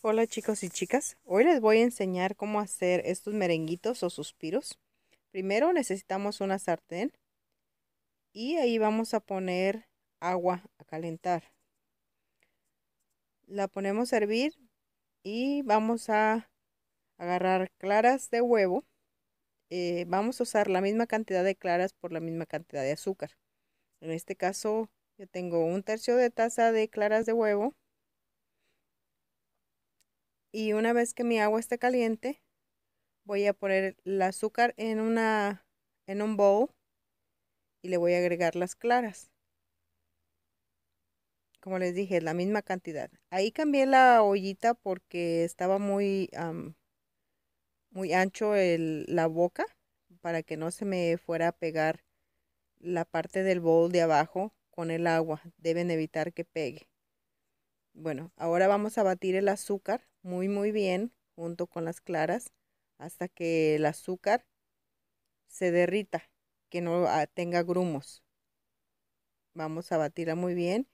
Hola chicos y chicas, hoy les voy a enseñar cómo hacer estos merenguitos o suspiros. Primero necesitamos una sartén y ahí vamos a poner agua a calentar. La ponemos a hervir y vamos a agarrar claras de huevo. Eh, vamos a usar la misma cantidad de claras por la misma cantidad de azúcar. En este caso yo tengo un tercio de taza de claras de huevo y una vez que mi agua esté caliente, voy a poner el azúcar en, una, en un bowl y le voy a agregar las claras. Como les dije, la misma cantidad. Ahí cambié la ollita porque estaba muy, muy ancho el, la boca para que no se me fuera a pegar la parte del bowl de abajo con el agua. Deben evitar que pegue. Bueno, ahora vamos a batir el azúcar muy muy bien junto con las claras hasta que el azúcar se derrita, que no ah, tenga grumos. Vamos a batirla muy bien,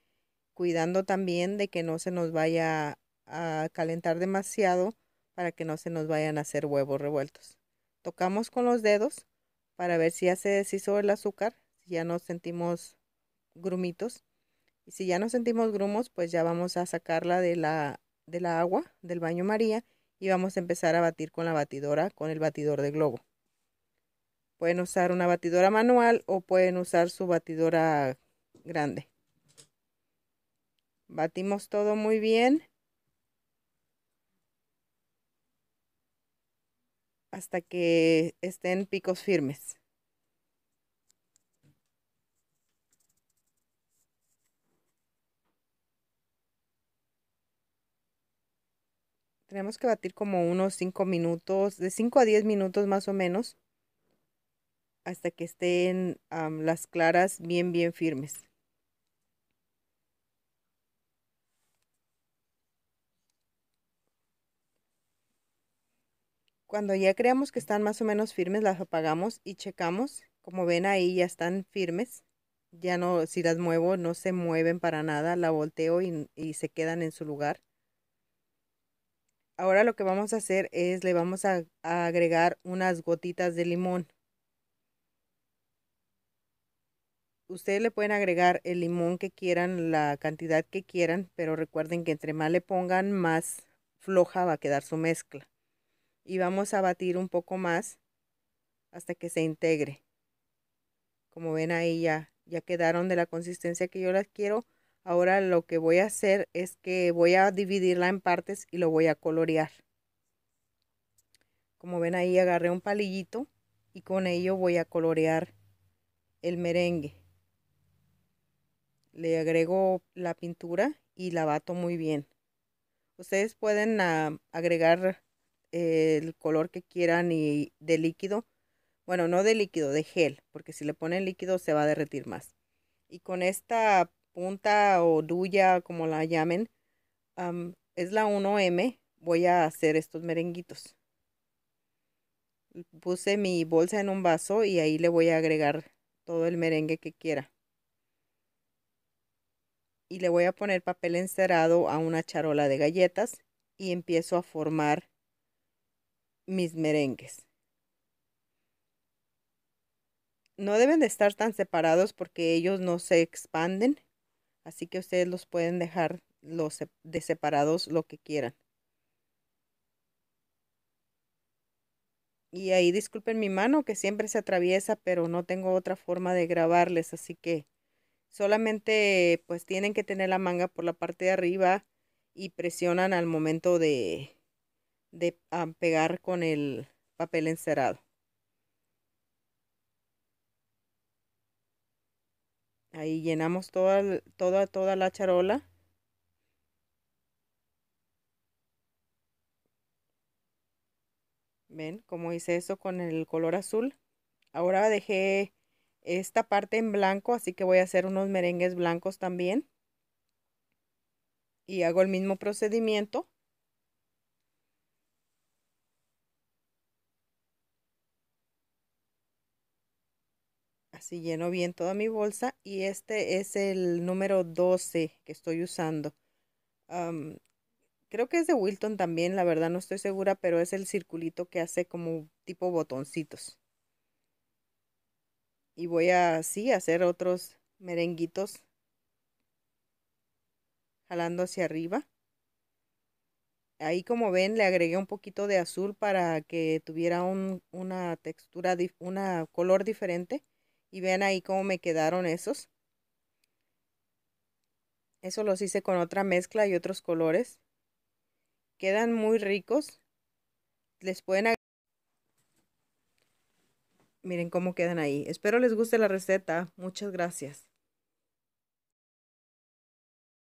cuidando también de que no se nos vaya a calentar demasiado para que no se nos vayan a hacer huevos revueltos. Tocamos con los dedos para ver si ya se deshizo el azúcar, si ya no sentimos grumitos. Y si ya no sentimos grumos, pues ya vamos a sacarla de la de la agua del baño María y vamos a empezar a batir con la batidora, con el batidor de globo. Pueden usar una batidora manual o pueden usar su batidora grande. Batimos todo muy bien. Hasta que estén picos firmes. Tenemos que batir como unos 5 minutos, de 5 a 10 minutos más o menos, hasta que estén las claras bien, bien firmes. Cuando ya creamos que están más o menos firmes, las apagamos y checamos. Como ven ahí ya están firmes. Ya no, si las muevo, no se mueven para nada. La volteo y se quedan en su lugar. Ahora lo que vamos a hacer es le vamos a, agregar unas gotitas de limón. Ustedes le pueden agregar el limón que quieran, la cantidad que quieran, pero recuerden que entre más le pongan, más floja va a quedar su mezcla. Y vamos a batir un poco más hasta que se integre. Como ven ahí ya, ya quedaron de la consistencia que yo las quiero. Ahora lo que voy a hacer es que voy a dividirla en partes y lo voy a colorear. Como ven ahí agarré un palillito y con ello voy a colorear el merengue. Le agrego la pintura y la bato muy bien. Ustedes pueden ah, agregar eh, el color que quieran y de líquido. Bueno, no de líquido, de gel, porque si le ponen líquido se va a derretir más. Y con esta punta o duya, como la llamen, es la 1M, voy a hacer estos merenguitos. Puse mi bolsa en un vaso y ahí le voy a agregar todo el merengue que quiera. Y le voy a poner papel encerado a una charola de galletas y empiezo a formar mis merengues. No deben de estar tan separados porque ellos no se expanden Así que ustedes los pueden dejar los de separados lo que quieran. Y ahí disculpen mi mano que siempre se atraviesa, pero no tengo otra forma de grabarles, así que solamente pues tienen que tener la manga por la parte de arriba y presionan al momento de, de ah, pegar con el papel encerado. Ahí llenamos toda, toda, toda la charola. ¿Ven como hice eso con el color azul? Ahora dejé esta parte en blanco, así que voy a hacer unos merengues blancos también. Y hago el mismo procedimiento. Así lleno bien toda mi bolsa y este es el número 12 que estoy usando. creo que es de Wilton también, la verdad no estoy segura, pero es el circulito que hace como tipo botoncitos. Y voy a así hacer otros merenguitos jalando hacia arriba. Ahí como ven le agregué un poquito de azul para que tuviera una textura, una color diferente. Y vean ahí cómo me quedaron esos. Eso los hice con otra mezcla y otros colores. Quedan muy ricos. Les pueden Miren cómo quedan ahí. Espero les guste la receta. Muchas gracias.